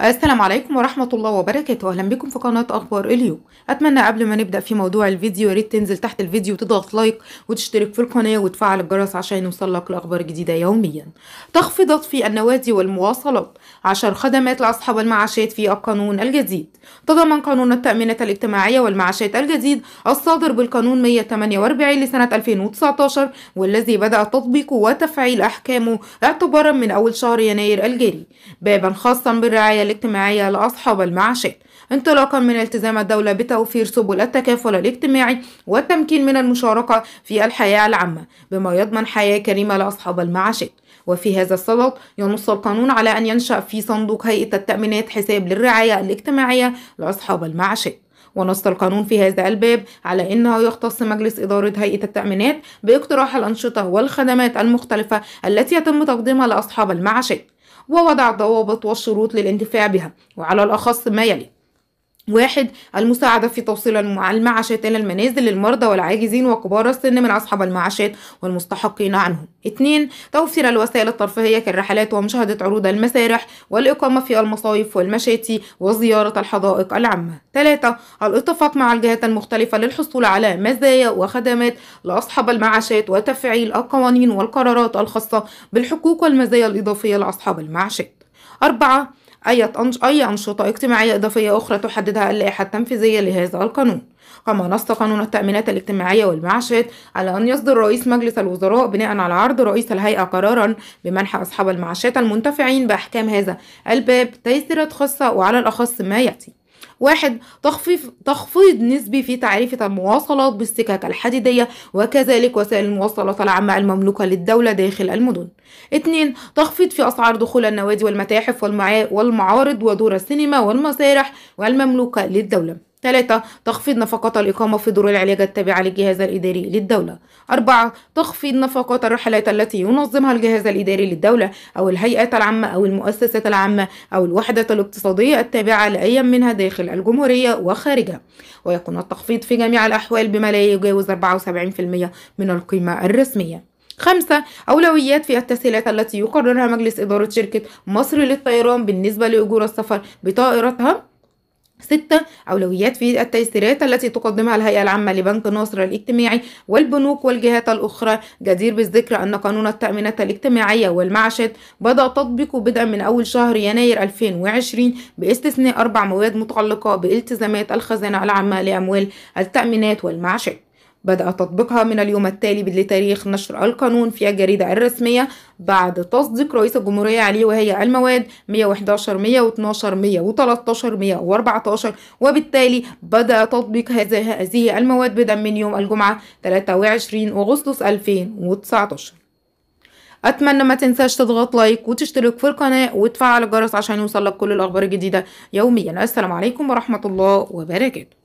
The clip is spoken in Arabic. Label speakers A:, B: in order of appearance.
A: السلام عليكم ورحمة الله وبركاته أهلا بكم في قناة أخبار اليوم أتمنى قبل ما نبدأ في موضوع الفيديو يا ريت تنزل تحت الفيديو وتضغط لايك وتشترك في القناة وتفعل الجرس عشان يوصلك لأخبار جديدة يوميا تخفضت في النوادي والمواصلات عشر خدمات لأصحاب المعاشات في القانون الجديد تضمن قانون التأمينات الاجتماعية والمعاشات الجديد الصادر بالقانون 148 لسنة 2019 والذي بدأ تطبيقه وتفعيل أحكامه اعتبارا من أول شهر يناير الجاري بابا خاصا بالرعاية الاجتماعية لأصحاب المعاشات انطلاقا من التزام الدولة بتوفير سبل التكافل الاجتماعي والتمكين من المشاركة في الحياة العامة بما يضمن حياة كريمة لأصحاب المعاشات وفي هذا الصدد ينص القانون على أن ينشأ في صندوق هيئة التأمينات حساب للرعاية الاجتماعية لأصحاب المعاشات ونص القانون في هذا الباب على أنه يختص مجلس إدارة هيئة التأمينات باقتراح الأنشطة والخدمات المختلفة التي يتم تقديمها لأصحاب المعاشات ووضع ضوابط وشروط للانتفاع بها وعلى الأخص ما يلي واحد المساعدة في توصيل المعاشات إلى المنازل للمرضى والعاجزين وكبار السن من أصحاب المعاشات والمستحقين عنهم اثنين توفير الوسائل الترفيهية كالرحلات ومشاهدة عروض المسارح والإقامة في المصايف والمشاتي وزيارة الحدائق العامة ثلاثة الاتفاق مع الجهات المختلفة للحصول على مزايا وخدمات لأصحاب المعاشات وتفعيل القوانين والقرارات الخاصة بالحقوق والمزايا الإضافية لأصحاب المعاشات أربعة أي أي أنشطة اجتماعية إضافية أخرى تحددها اللائحة التنفيذية لهذا القانون كما نص قانون التأمينات الاجتماعية والمعاشات على أن يصدر رئيس مجلس الوزراء بناء على عرض رئيس الهيئة قرارا بمنح أصحاب المعاشات المنتفعين بأحكام هذا الباب تيسيرات خاصة وعلى الأخص ما يأتي واحد تخفيف تخفيض نسبي في تعريفة المواصلات بالسكك الحديدية وكذلك وسائل المواصلات العامة المملوكة للدولة داخل المدن اثنين تخفيض في أسعار دخول النوادي والمتاحف والمعارض ودور السينما والمسارح والمملوكة للدولة 3. تخفيض نفقات الإقامة في دور العلاج التابعة للجهاز الإداري للدولة 4. تخفيض نفقات الرحلات التي ينظمها الجهاز الإداري للدولة أو الهيئات العامة أو المؤسسات العامة أو الوحدة الاقتصادية التابعة لأي منها داخل الجمهورية وخارجها ويكون التخفيض في جميع الأحوال بما لا يجاوز 74% من القيمة الرسمية خمسة أولويات في التسهيلات التي يقررها مجلس إدارة شركة مصر للطيران بالنسبة لأجور السفر بطائرتها ستة أولويات في التيسيرات التي تقدمها الهيئة العامة لبنك ناصر الاجتماعي والبنوك والجهات الأخرى جدير بالذكر أن قانون التأمينات الاجتماعية والمعاشات بدأ تطبيقه بدءا من أول شهر يناير 2020 باستثناء أربع مواد متعلقة بالتزامات الخزانة العامة لأموال التأمينات والمعاشات بدأ تطبيقها من اليوم التالي لتاريخ نشر القانون في الجريدة الرسمية بعد تصديق رئيس الجمهورية عليه وهي المواد 111 112 113 114 وبالتالي بدأ تطبيق هذه المواد بدءا من يوم الجمعة 23 أغسطس 2019 اتمنى ما تنساش تضغط لايك وتشترك في القناة وتفعل الجرس عشان يوصلك كل الاخبار الجديدة يوميا السلام عليكم ورحمة الله وبركاته